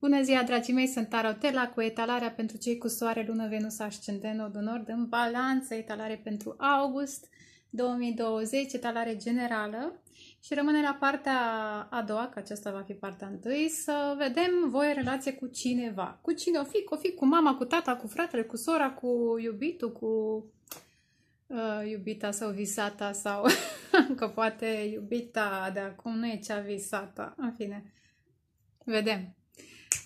Bună ziua, dragii mei! Sunt Tarotela cu etalarea pentru cei cu soare, lună, Venus, ascendent, nodul nord în balanță, etalare pentru august 2020, etalare generală. Și rămâne la partea a doua, că aceasta va fi partea întâi, să vedem voi în relație cu cineva. Cu cine o fi? Cu o fi cu mama, cu tata, cu fratele, cu sora, cu iubitul, cu uh, iubita sau visata sau că poate iubita de acum nu e cea visată. În fine, vedem.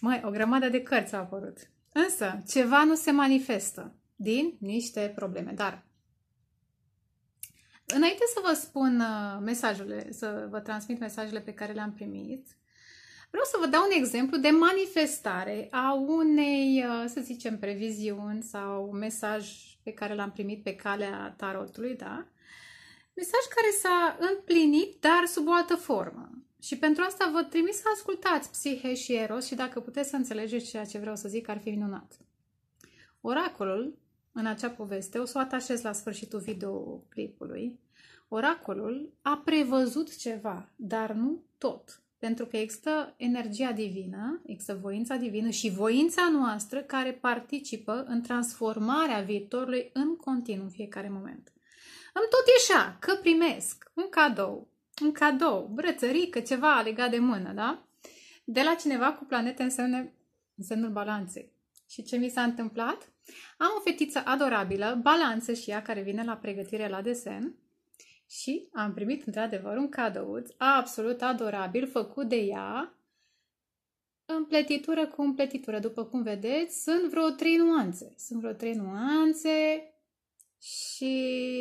Mai, o grămadă de cărți a apărut. Însă, ceva nu se manifestă din niște probleme. Dar, înainte să vă spun uh, mesajele, să vă transmit mesajele pe care le-am primit, vreau să vă dau un exemplu de manifestare a unei, uh, să zicem, previziuni sau un mesaj pe care l-am primit pe calea tarotului, da? Mesaj care s-a împlinit, dar sub o altă formă. Și pentru asta vă trimit să ascultați Psihe și Eros și dacă puteți să înțelegeți ceea ce vreau să zic, ar fi minunat. Oracolul, în acea poveste, o să o atașez la sfârșitul videoclipului, oracolul a prevăzut ceva, dar nu tot. Pentru că există energia divină, există voința divină și voința noastră care participă în transformarea viitorului în continuu, în fiecare moment. Îmi tot ieșea că primesc un cadou, un cadou, brățărică, ceva legat de mână, da? De la cineva cu planete în, semne, în semnul balanței. Și ce mi s-a întâmplat? Am o fetiță adorabilă, balanță și ea, care vine la pregătire la desen și am primit într-adevăr un cadouț absolut adorabil făcut de ea, împletitură cu împletitură. După cum vedeți, sunt vreo trei nuanțe. Sunt vreo trei nuanțe și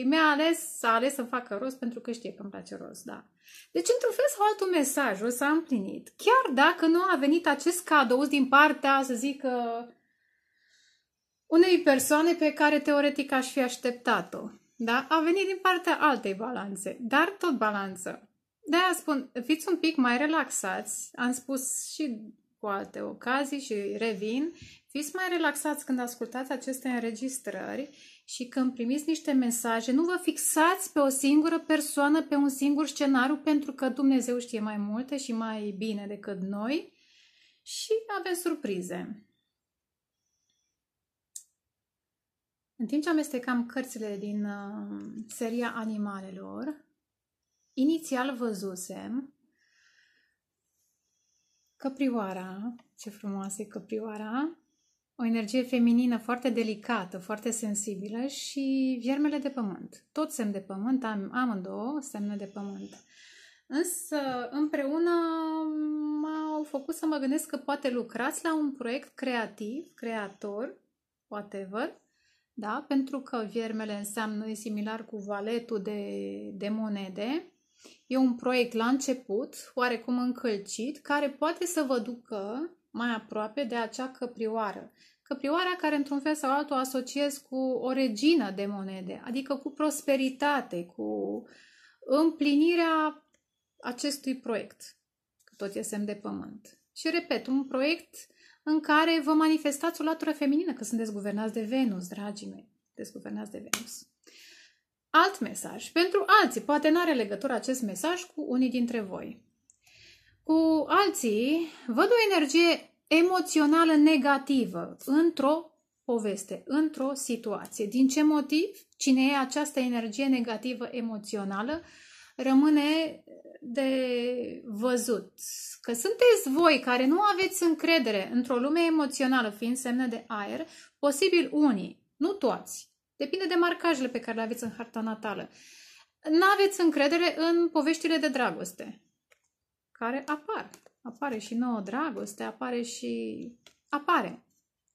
mi-a ales, a ales să facă roz pentru că știe că îmi place roz, da. Deci, într-un fel sau altul, mesajul s-a împlinit. Chiar dacă nu a venit acest cadou din partea, să zic, uh, unei persoane pe care teoretic aș fi așteptat-o. Da? A venit din partea altei balanțe, dar tot balanță. De-aia spun, fiți un pic mai relaxați. Am spus și cu alte ocazii și revin. Fiți mai relaxați când ascultați aceste înregistrări și când primiți niște mesaje, nu vă fixați pe o singură persoană, pe un singur scenariu, pentru că Dumnezeu știe mai multe și mai bine decât noi și avem surprize. În timp ce amestecam cărțile din uh, seria animalelor, inițial văzusem căprioara, ce frumoasă e căprioara, o energie feminină foarte delicată, foarte sensibilă și viermele de pământ. Tot semn de pământ, am, amândouă semne de pământ. Însă, împreună m-au făcut să mă gândesc că poate lucrați la un proiect creativ, creator, whatever, da? pentru că viermele înseamnă, e similar cu valetul de, de monede, e un proiect la început, oarecum încălcit, care poate să vă ducă mai aproape de acea căprioară. Căprioara care într-un fel sau altul asociez cu o regină de monede, adică cu prosperitate, cu împlinirea acestui proiect, că tot e semn de pământ. Și repet, un proiect în care vă manifestați o latură feminină, că sunteți guvernați de Venus, dragii mei, sunteți guvernați de Venus. Alt mesaj pentru alții, poate nu are legătură acest mesaj cu unii dintre voi cu alții văd o energie emoțională negativă într-o poveste, într-o situație. Din ce motiv? Cine e această energie negativă emoțională rămâne de văzut. Că sunteți voi care nu aveți încredere într-o lume emoțională fiind semne de aer, posibil unii, nu toți. Depinde de marcajele pe care le aveți în harta natală. Nu aveți încredere în poveștile de dragoste care apar. Apare și nouă dragoste, apare și... apare.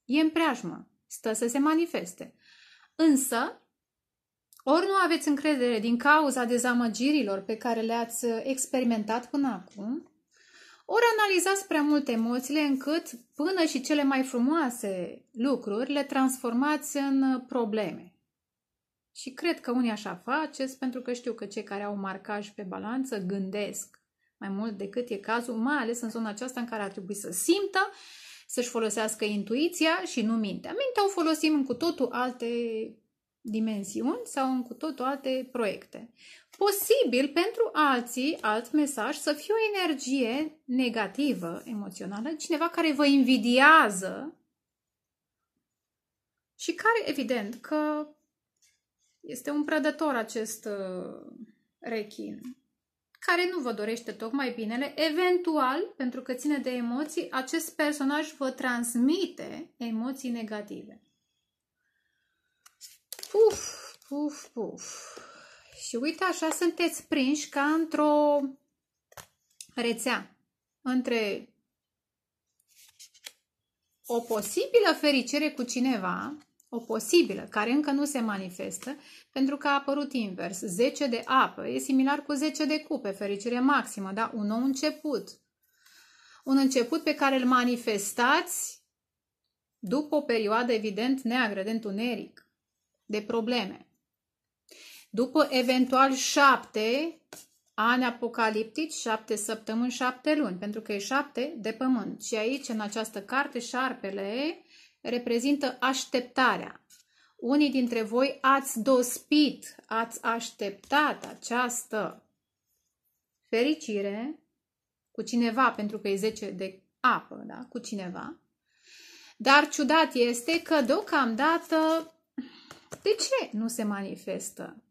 E în preajmă, stă să se manifeste. Însă, ori nu aveți încredere din cauza dezamăgirilor pe care le-ați experimentat până acum, ori analizați prea multe emoțiile încât până și cele mai frumoase lucruri le transformați în probleme. Și cred că unii așa faceți pentru că știu că cei care au marcaj pe balanță gândesc mai mult decât e cazul, mai ales în zona aceasta în care ar trebui să simtă, să-și folosească intuiția și nu mintea. Mintea o folosim în cu totul alte dimensiuni sau în cu totul alte proiecte. Posibil pentru alții, alt mesaj, să fie o energie negativă, emoțională, cineva care vă invidiază și care, evident, că este un prădător acest uh, rechin care nu vă dorește tocmai binele, eventual, pentru că ține de emoții, acest personaj vă transmite emoții negative. Puf, puf, puf. Și uite, așa sunteți prinși ca într-o rețea între o posibilă fericire cu cineva, o posibilă, care încă nu se manifestă, pentru că a apărut invers. 10 de apă e similar cu 10 de cupe, fericire maximă, da? Un nou început. Un început pe care îl manifestați după o perioadă, evident, neagră, de întuneric, de probleme. După eventual șapte ani apocaliptici, șapte săptămâni, șapte luni, pentru că e șapte de pământ. Și aici, în această carte, șarpele reprezintă așteptarea. Unii dintre voi ați dospit, ați așteptat această fericire cu cineva, pentru că e 10 de apă, da? cu cineva. Dar ciudat este că deocamdată de ce nu se manifestă?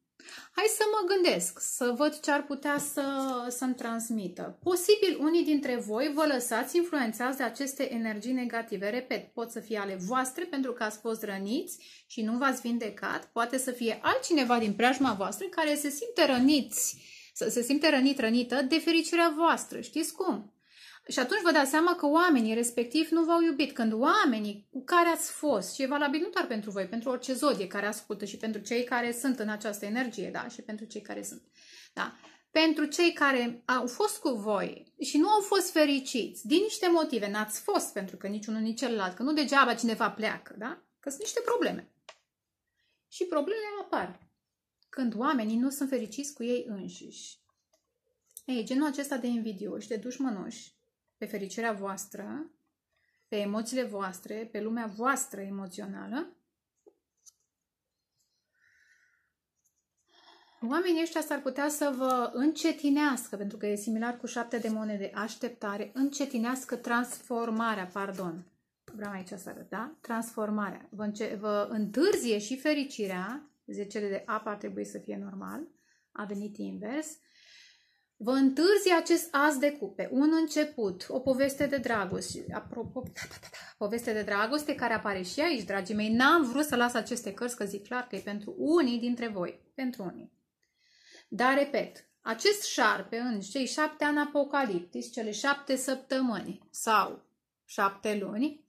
Hai să mă gândesc, să văd ce ar putea să, să transmită. Posibil unii dintre voi vă lăsați influențați de aceste energii negative. Repet, pot să fie ale voastre pentru că ați fost răniți și nu v-ați vindecat. Poate să fie altcineva din preajma voastră care se simte răniți, să se simte rănit, rănită de fericirea voastră. Știți cum? Și atunci vă dați seama că oamenii respectiv nu v-au iubit. Când oamenii cu care ați fost, și e valabil nu doar pentru voi, pentru orice zodie care ascultă și pentru cei care sunt în această energie, da, și pentru cei care sunt, da, pentru cei care au fost cu voi și nu au fost fericiți, din niște motive, n-ați fost pentru că niciunul, nici celălalt, că nu degeaba cineva pleacă, da? Că sunt niște probleme. Și problemele apar când oamenii nu sunt fericiți cu ei înșiși. Ei, genul acesta de invidioși, de dușmănoși, pe fericirea voastră, pe emoțiile voastre, pe lumea voastră emoțională, Oamenii ăștia s-ar putea să vă încetinească, pentru că e similar cu șapte demone de așteptare, încetinească transformarea, pardon. Vreau aici să arăt, da? Transformarea. Vă, înce- vă întârzie și fericirea, zecele de apă ar trebui să fie normal, a venit invers, Vă întârzi acest as de cupe, un început, o poveste de dragoste, apropo, da, da, da, poveste de dragoste care apare și aici, dragii mei. N-am vrut să las aceste cărți, că zic clar că e pentru unii dintre voi, pentru unii. Dar, repet, acest șarpe în cei șapte ani apocaliptici, cele șapte săptămâni sau șapte luni,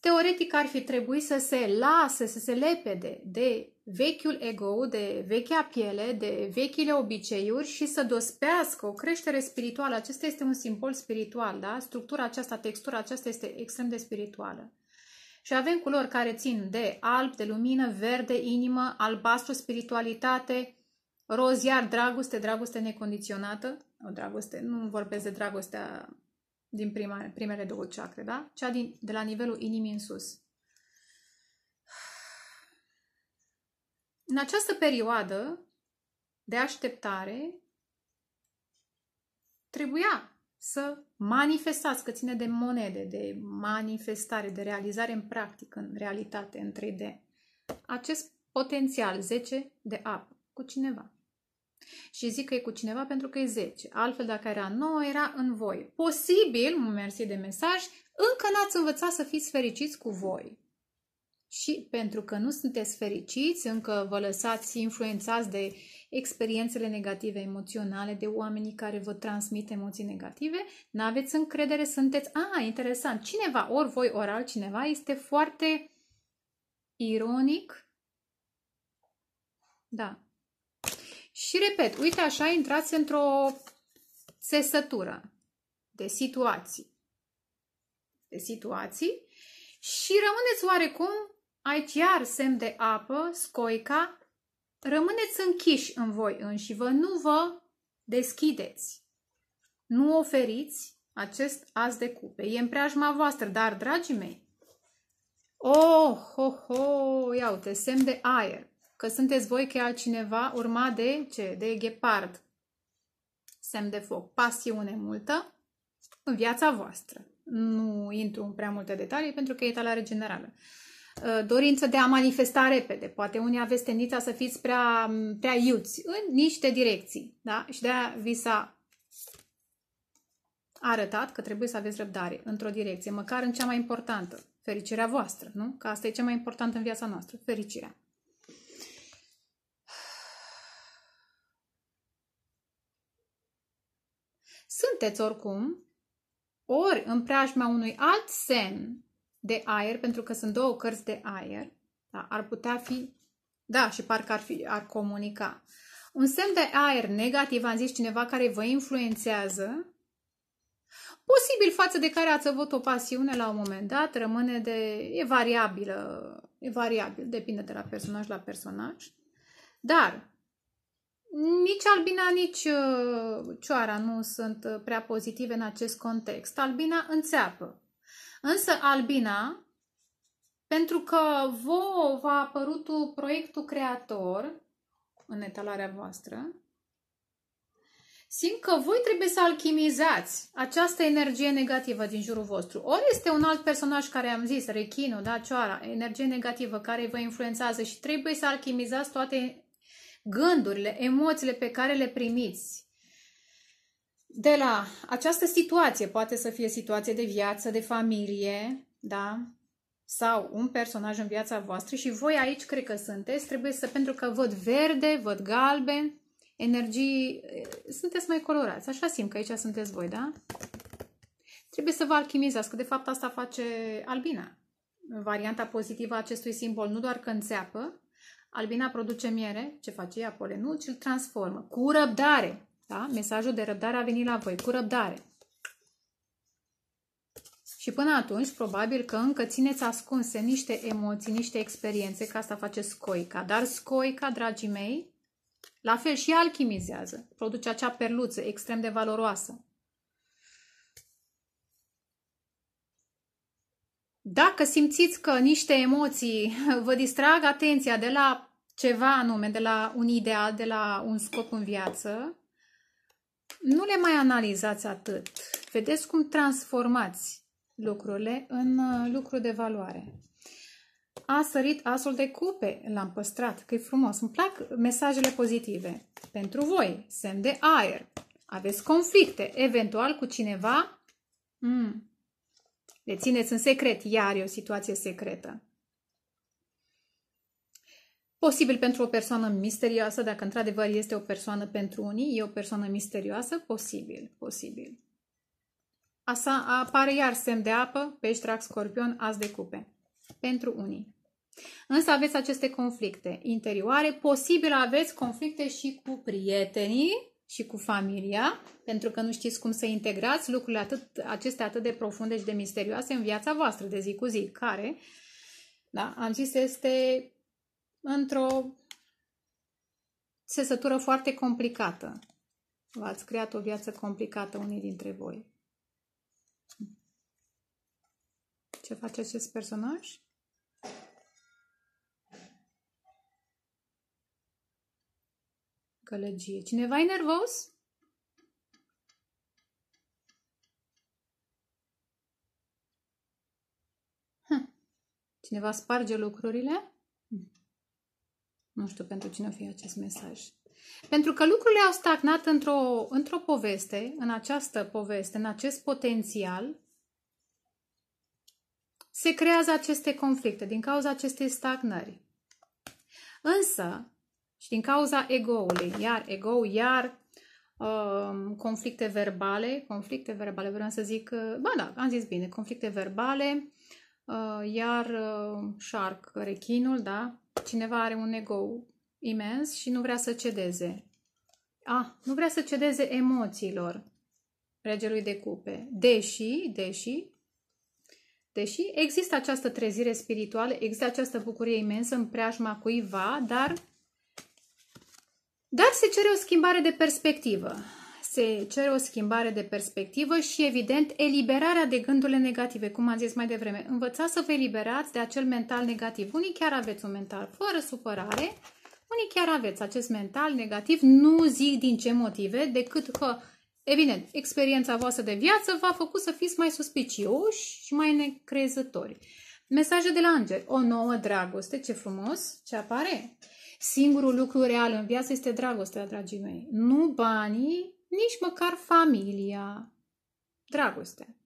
teoretic ar fi trebuit să se lase, să se lepede de vechiul ego, de vechea piele, de vechile obiceiuri și să dospească o creștere spirituală. Acesta este un simbol spiritual, da? Structura aceasta, textura aceasta este extrem de spirituală. Și avem culori care țin de alb, de lumină, verde, inimă, albastru, spiritualitate, roz, iar dragoste, dragoste necondiționată. O dragoste, nu vorbesc de dragostea din prima, primele două ceacre, da? Cea din, de la nivelul inimii în sus. În această perioadă de așteptare, trebuia să manifestați, că ține de monede, de manifestare, de realizare în practică, în realitate, în 3D, acest potențial 10 de apă cu cineva. Și zic că e cu cineva pentru că e 10. Altfel, dacă era 9, era în voi. Posibil, mersi de mesaj, încă n-ați învățat să fiți fericiți cu voi și pentru că nu sunteți fericiți, încă vă lăsați influențați de experiențele negative emoționale, de oamenii care vă transmit emoții negative, n-aveți încredere, sunteți... A, ah, interesant, cineva, ori voi, ori altcineva, este foarte ironic. Da. Și repet, uite așa intrați într-o sesătură de situații. De situații și rămâneți oarecum Aici iar semn de apă, scoica, rămâneți închiși în voi înși vă, nu vă deschideți. Nu oferiți acest as de cupe. E în preajma voastră, dar, dragii mei, oh, ho, ho, ia uite, semn de aer, că sunteți voi că cineva urma de ce? De ghepard. Semn de foc, pasiune multă în viața voastră. Nu intru în prea multe detalii pentru că e talare generală. Uh, dorință de a manifesta repede. Poate unii aveți tendința să fiți prea, prea iuți în niște direcții. Da? Și de-aia vi s-a arătat că trebuie să aveți răbdare într-o direcție, măcar în cea mai importantă, fericirea voastră, nu? Că asta e cea mai importantă în viața noastră, fericirea. Sunteți oricum ori în preajma unui alt semn de aer, pentru că sunt două cărți de aer, da, ar putea fi, da, și parcă ar, fi, ar comunica. Un semn de aer negativ, am zis cineva, care vă influențează, posibil față de care ați avut o pasiune la un moment dat, rămâne de, e variabilă, e variabil, depinde de la personaj la personaj, dar nici albina, nici uh, cioara nu sunt uh, prea pozitive în acest context. Albina înțeapă, Însă Albina, pentru că vouă v-a apărut proiectul creator în etalarea voastră, simt că voi trebuie să alchimizați această energie negativă din jurul vostru. Ori este un alt personaj care am zis, rechinul, da, cioara, energie negativă care vă influențează și trebuie să alchimizați toate gândurile, emoțiile pe care le primiți de la această situație, poate să fie situație de viață, de familie, da? Sau un personaj în viața voastră și voi aici cred că sunteți, trebuie să, pentru că văd verde, văd galben, energii, eh, sunteți mai colorați, așa simt că aici sunteți voi, da? Trebuie să vă alchimizați, că de fapt asta face albina. Varianta pozitivă a acestui simbol, nu doar că înțeapă, albina produce miere, ce face ea, polenul, și îl transformă cu răbdare, da? Mesajul de răbdare a venit la voi cu răbdare. Și până atunci, probabil că încă țineți ascunse niște emoții, niște experiențe, că asta face scoica. Dar scoica, dragii mei, la fel și alchimizează. Produce acea perluță extrem de valoroasă. Dacă simțiți că niște emoții vă distrag atenția de la ceva anume, de la un ideal, de la un scop în viață, nu le mai analizați atât. Vedeți cum transformați lucrurile în uh, lucru de valoare. A sărit asul de cupe, l-am păstrat, că e frumos. Îmi plac mesajele pozitive. Pentru voi, semn de aer. Aveți conflicte, eventual cu cineva. Mm. Le țineți în secret, iar e o situație secretă. Posibil pentru o persoană misterioasă, dacă într-adevăr este o persoană pentru unii, e o persoană misterioasă, posibil, posibil. Asta apare iar semn de apă, pești, rac, scorpion, as de cupe. Pentru unii. Însă aveți aceste conflicte interioare, posibil aveți conflicte și cu prietenii și cu familia, pentru că nu știți cum să integrați lucrurile atât, acestea atât de profunde și de misterioase în viața voastră de zi cu zi, care, da, am zis, este într-o sesătură foarte complicată. V-ați creat o viață complicată unii dintre voi. Ce face acest personaj? Călăgie. Cineva e nervos? Hm. Cineva sparge lucrurile? Nu știu pentru cine o fi acest mesaj. Pentru că lucrurile au stagnat într-o, într poveste, în această poveste, în acest potențial, se creează aceste conflicte din cauza acestei stagnări. Însă, și din cauza egoului, iar ego, iar um, conflicte verbale, conflicte verbale, vreau să zic, uh, ba da, am zis bine, conflicte verbale, uh, iar uh, shark, rechinul, da, cineva are un ego imens și nu vrea să cedeze. Ah, nu vrea să cedeze emoțiilor regelui de cupe. Deși, deși, deși există această trezire spirituală, există această bucurie imensă în preajma cuiva, dar, dar se cere o schimbare de perspectivă se cere o schimbare de perspectivă și, evident, eliberarea de gândurile negative, cum am zis mai devreme. Învățați să vă eliberați de acel mental negativ. Unii chiar aveți un mental fără supărare, unii chiar aveți acest mental negativ, nu zic din ce motive, decât că, evident, experiența voastră de viață v-a făcut să fiți mai suspicioși și mai necrezători. Mesaje de la Angel. O nouă dragoste, ce frumos, ce apare. Singurul lucru real în viață este dragostea, dragii mei. Nu banii, nici măcar familia. Dragoste.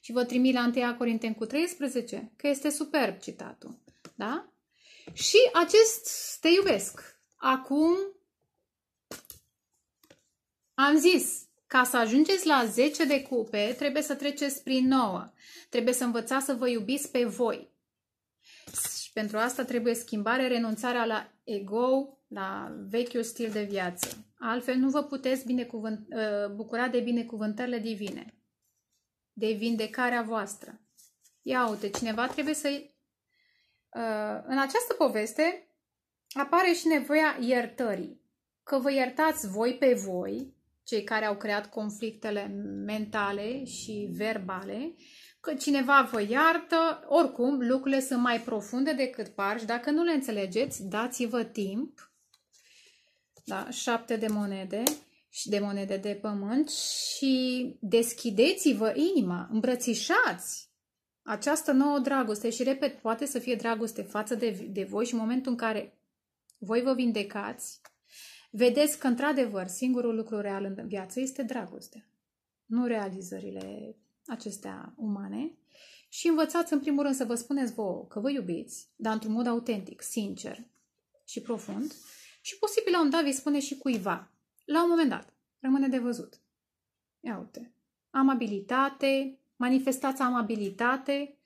Și vă trimit la 1 Corinteni cu 13, că este superb citatul. Da? Și acest te iubesc. Acum am zis, ca să ajungeți la 10 de cupe, trebuie să treceți prin 9. Trebuie să învățați să vă iubiți pe voi. Și pentru asta trebuie schimbare, renunțarea la ego, la vechiul stil de viață. Altfel nu vă puteți binecuvânt, ă, bucura de binecuvântările divine, de vindecarea voastră. Ia uite, cineva trebuie să... Ă, în această poveste apare și nevoia iertării. Că vă iertați voi pe voi, cei care au creat conflictele mentale și verbale, că cineva vă iartă, oricum lucrurile sunt mai profunde decât par și dacă nu le înțelegeți, dați-vă timp da? șapte de monede și de monede de pământ și deschideți-vă inima, îmbrățișați această nouă dragoste și, repet, poate să fie dragoste față de, de voi și în momentul în care voi vă vindecați, vedeți că, într-adevăr, singurul lucru real în viață este dragostea, nu realizările acestea umane. Și învățați, în primul rând, să vă spuneți vouă că vă iubiți, dar într-un mod autentic, sincer și profund, și posibil la un dat vei spune și cuiva. La un moment dat. Rămâne de văzut. Ia uite. Amabilitate, manifestați amabilitate,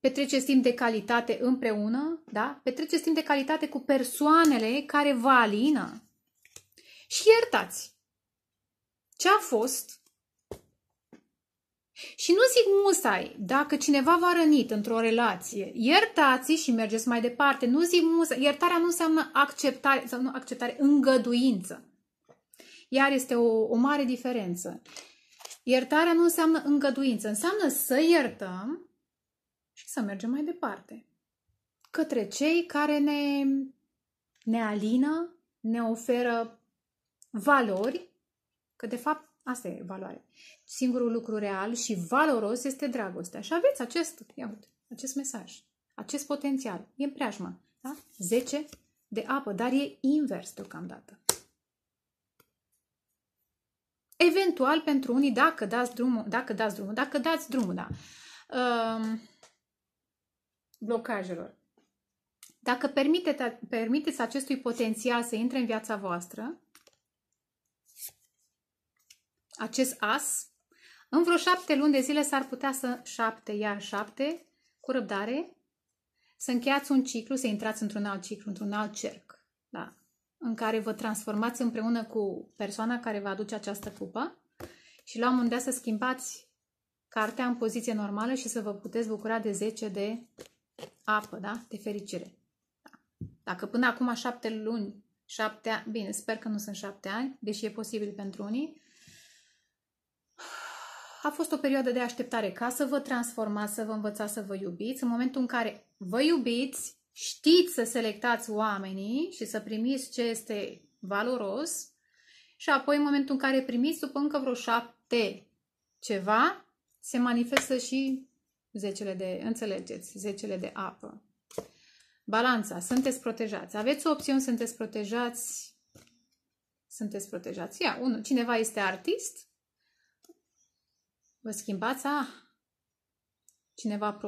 petreceți timp de calitate împreună, da? Petreceți timp de calitate cu persoanele care vă alină. Și iertați. Ce a fost și nu zic musai, dacă cineva v-a rănit într-o relație, iertați și mergeți mai departe. Nu zic musai, iertarea nu înseamnă acceptare, sau nu acceptare, îngăduință. Iar este o, o mare diferență. Iertarea nu înseamnă îngăduință, înseamnă să iertăm și să mergem mai departe. Către cei care ne, ne alină, ne oferă valori, că de fapt asta e valoare, Singurul lucru real și valoros este dragostea. Și aveți acest, ia uite, acest mesaj, acest potențial. E în preajmă. Da? 10 de apă, dar e invers deocamdată. Eventual pentru unii, dacă dați drumul, dacă dați drumul, dacă dați drumul, da, um, blocajelor. Dacă permite, permiteți acestui potențial să intre în viața voastră, acest as în vreo șapte luni de zile s-ar putea să șapte, iar șapte, cu răbdare, să încheiați un ciclu, să intrați într-un alt ciclu, într-un alt cerc, da? în care vă transformați împreună cu persoana care vă aduce această cupă și la un moment dat să schimbați cartea în poziție normală și să vă puteți bucura de 10 de apă, da? de fericire. Da. Dacă până acum șapte luni, șapte ani, bine, sper că nu sunt șapte ani, deși e posibil pentru unii, a fost o perioadă de așteptare ca să vă transformați, să vă învățați să vă iubiți. În momentul în care vă iubiți, știți să selectați oamenii și să primiți ce este valoros și apoi în momentul în care primiți după încă vreo șapte ceva, se manifestă și zecele de, înțelegeți, zecele de apă. Balanța, sunteți protejați. Aveți o opțiune, sunteți protejați. Sunteți protejați. Ia, unul, cineva este artist, Vă schimbați? Ah, cineva,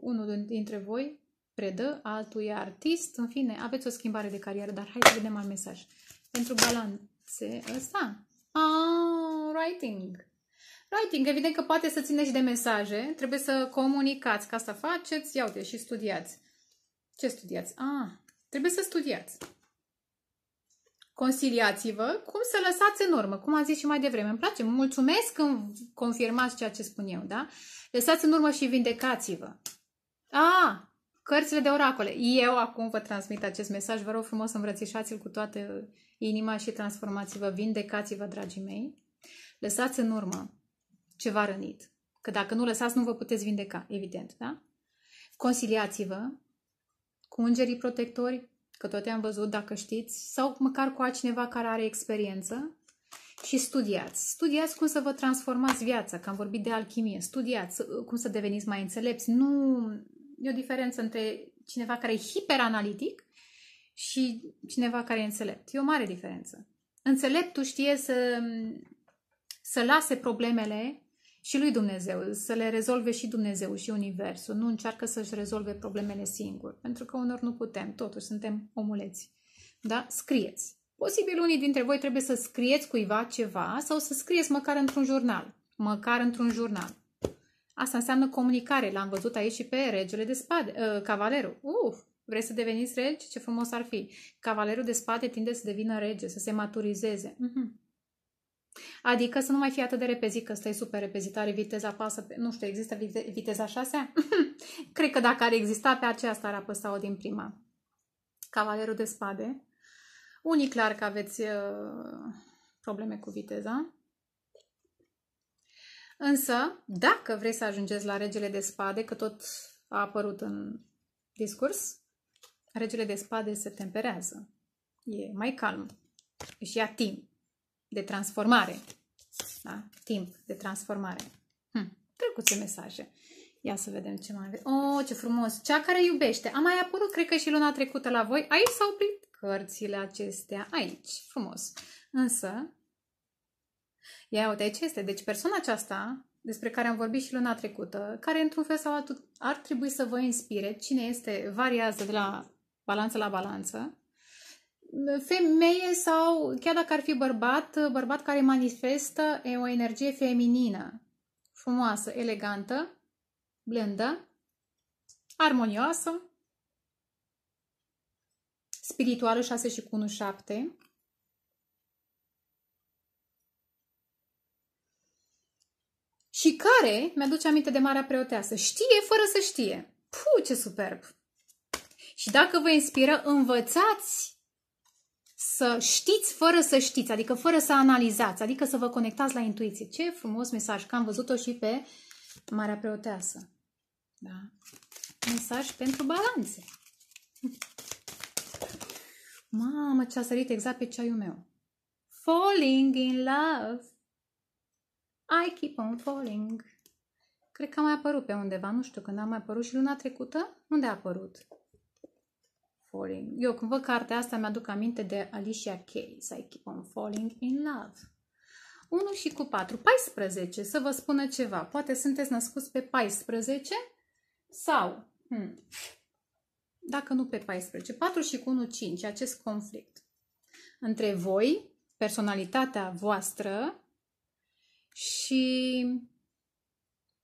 unul dintre voi predă, altul e artist, în fine, aveți o schimbare de carieră, dar hai să vedem al mesaj. Pentru balanțe, ăsta, ah, writing. Writing, evident că poate să țineți de mesaje, trebuie să comunicați, ca să faceți, iau-te și studiați. Ce studiați? Ah, trebuie să studiați consiliați vă cum să lăsați în urmă, cum am zis și mai devreme. Îmi place, mulțumesc când confirmați ceea ce spun eu, da? Lăsați în urmă și vindecați-vă. A, cărțile de oracole. Eu acum vă transmit acest mesaj, vă rog frumos îmbrățișați-l cu toată inima și transformați-vă, vindecați-vă, dragii mei. Lăsați în urmă ceva rănit. Că dacă nu lăsați, nu vă puteți vindeca, evident, da? consiliați vă cu îngerii protectori, că tot am văzut, dacă știți, sau măcar cu altcineva care are experiență și studiați. Studiați cum să vă transformați viața, că am vorbit de alchimie. Studiați uh, cum să deveniți mai înțelepți. Nu e o diferență între cineva care e hiperanalitic și cineva care e înțelept. E o mare diferență. Înțeleptul știe să, să lase problemele și lui Dumnezeu, să le rezolve și Dumnezeu și Universul. Nu încearcă să-și rezolve problemele singur, pentru că unor nu putem, totuși suntem omuleți. Da? Scrieți. Posibil unii dintre voi trebuie să scrieți cuiva ceva sau să scrieți măcar într-un jurnal. Măcar într-un jurnal. Asta înseamnă comunicare. L-am văzut aici și pe regele de spade, uh, cavalerul. Uf, vrei să deveniți regi? Ce frumos ar fi. Cavalerul de spade tinde să devină rege, să se maturizeze. Uh-huh. Adică să nu mai fie atât de repezit, că stai super repezitare, viteza pasă, pe, nu știu, există vite, viteza șasea? Cred că dacă ar exista pe aceasta ar apăsa-o din prima. Cavalerul de spade. Unii clar că aveți uh, probleme cu viteza. Însă, dacă vreți să ajungeți la regele de spade, că tot a apărut în discurs, regele de spade se temperează. E mai calm. Își ia timp de transformare. Da? Timp de transformare. Hm. Trecuțe mesaje. Ia să vedem ce mai avem. Oh, ce frumos! Cea care iubește. A mai apărut, cred că și luna trecută la voi. Aici s-au oprit cărțile acestea. Aici. Frumos. Însă, ia uite, aici este. Deci persoana aceasta despre care am vorbit și luna trecută, care într-un fel sau altul ar trebui să vă inspire. Cine este variază de la balanță la balanță femeie sau chiar dacă ar fi bărbat, bărbat care manifestă e o energie feminină, frumoasă, elegantă, blândă, armonioasă, spirituală 6 și cu 1, 7. Și care, mi-aduce aminte de Marea Preoteasă, știe fără să știe. Puh, ce superb! Și dacă vă inspiră, învățați să știți fără să știți, adică fără să analizați, adică să vă conectați la intuiție. Ce frumos mesaj, că am văzut-o și pe Marea Preoteasă. Da? Mesaj pentru balanțe. Mamă, ce a sărit exact pe ceaiul meu. Falling in love. I keep on falling. Cred că a mai apărut pe undeva, nu știu când a mai apărut și luna trecută. Unde a apărut? Falling. Eu când văd cartea asta mi-aduc aminte de Alicia Keys, I Keep on Falling in Love. 1 și cu 4. 14. Să vă spună ceva. Poate sunteți născuți pe 14 sau, hmm, dacă nu pe 14, 4 și cu 1, 5. Acest conflict între voi, personalitatea voastră și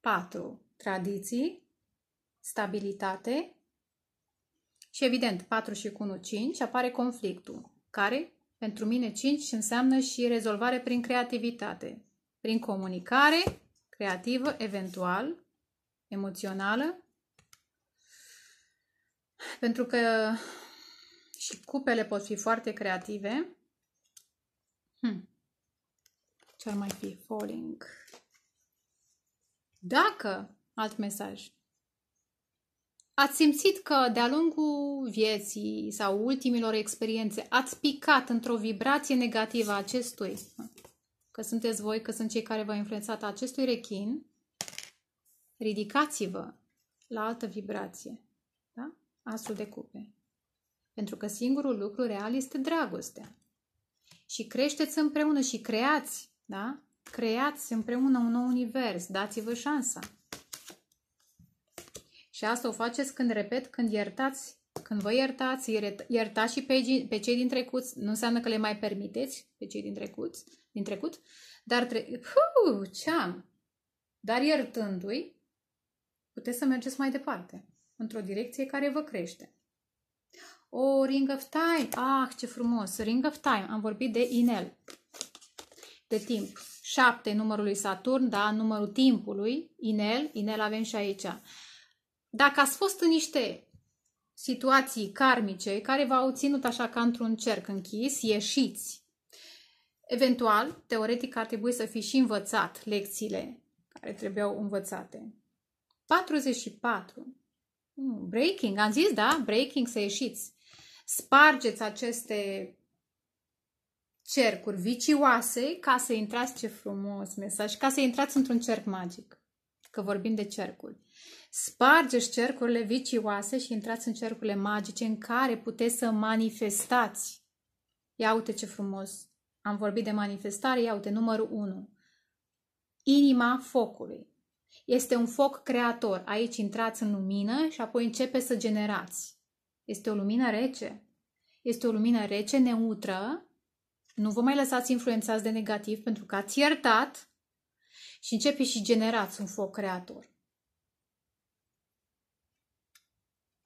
4. Tradiții, stabilitate și evident, 4 și cu 1, 5, apare conflictul, care pentru mine 5 înseamnă și rezolvare prin creativitate, prin comunicare creativă, eventual, emoțională, pentru că și cupele pot fi foarte creative. Hmm. Ce ar mai fi? Falling. Dacă, alt mesaj, Ați simțit că de-a lungul vieții sau ultimilor experiențe ați picat într-o vibrație negativă a acestui, că sunteți voi, că sunt cei care v-au influențat acestui rechin, ridicați-vă la altă vibrație, da? Asul de cupe. Pentru că singurul lucru real este dragostea. Și creșteți împreună și creați, da? Creați împreună un nou univers, dați-vă șansa. Și asta o faceți când, repet, când iertați, când vă iertați, iertați și pe, pe cei din trecut, nu înseamnă că le mai permiteți pe cei din trecut, din trecut dar tre- Huu, ce am! Dar iertându-i, puteți să mergeți mai departe, într-o direcție care vă crește. O, oh, Ring of Time! Ah, ce frumos! Ring of Time! Am vorbit de inel, de timp. 7, numărul lui Saturn, da, numărul timpului, inel, inel avem și aici. Dacă ați fost în niște situații karmice care v-au ținut așa ca într-un cerc închis, ieșiți. Eventual, teoretic, ar trebui să fi și învățat lecțiile care trebuiau învățate. 44. Hmm, breaking, am zis, da? Breaking, să ieșiți. Spargeți aceste cercuri vicioase ca să intrați, ce frumos mesaj, ca să intrați într-un cerc magic. Că vorbim de cercuri. Spargeți cercurile vicioase și intrați în cercurile magice în care puteți să manifestați. Ia uite ce frumos! Am vorbit de manifestare, ia uite, numărul 1. Inima focului. Este un foc creator. Aici intrați în lumină și apoi începe să generați. Este o lumină rece. Este o lumină rece, neutră. Nu vă mai lăsați influențați de negativ pentru că ați iertat și începe și generați un foc creator.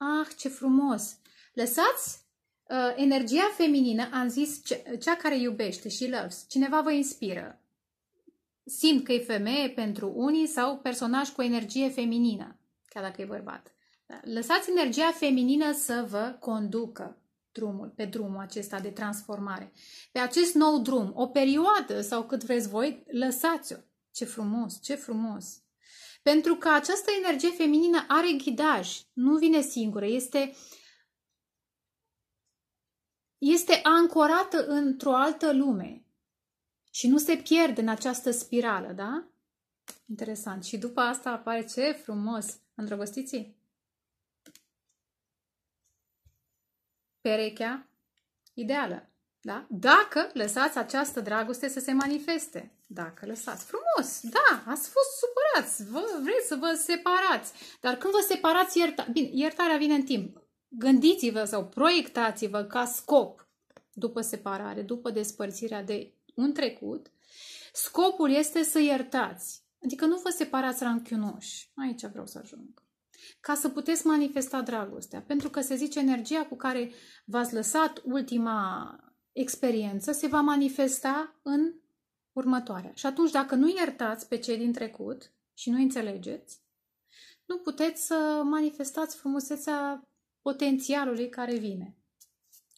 Ah, ce frumos! Lăsați uh, energia feminină, am zis, ce, cea care iubește și loves. Cineva vă inspiră. Simt că e femeie pentru unii sau personaj cu energie feminină, chiar dacă e bărbat. Da, lăsați energia feminină să vă conducă drumul, pe drumul acesta de transformare. Pe acest nou drum, o perioadă sau cât vreți voi, lăsați-o. Ce frumos, ce frumos! Pentru că această energie feminină are ghidaj, nu vine singură, este, este ancorată într-o altă lume și nu se pierde în această spirală, da? Interesant. Și după asta apare ce frumos, îndrăgostiții? Perechea ideală. Da? Dacă lăsați această dragoste să se manifeste. Dacă lăsați. Frumos, da, ați fost supărați, vă, vreți să vă separați. Dar când vă separați, ierta... Bine, iertarea vine în timp. Gândiți-vă sau proiectați-vă ca scop după separare, după despărțirea de un trecut, scopul este să iertați. Adică nu vă separați ranchiunoși. Aici vreau să ajung. Ca să puteți manifesta dragostea. Pentru că se zice energia cu care v-ați lăsat ultima experiență se va manifesta în următoarea. Și atunci, dacă nu iertați pe cei din trecut și nu înțelegeți, nu puteți să manifestați frumusețea potențialului care vine.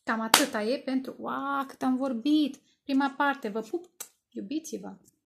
Cam atâta e pentru, uau, cât am vorbit, prima parte, vă pup, iubiți-vă!